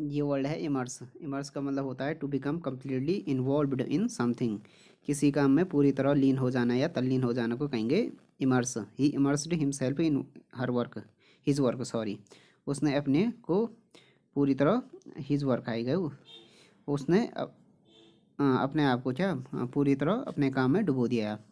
ये वर्ड है immerse immerse का मतलब होता है to become completely involve in something किसी काम में पूरी तरह लीन हो जाना या तल्लीन हो जाना को कहेंगे immerse he immersed himself in her work his work sorry उसने अपने को पूरी तरह हिज वर्क आएगा उसने अपने आप को क्या पूरी तरह अपने काम में डुबो दिया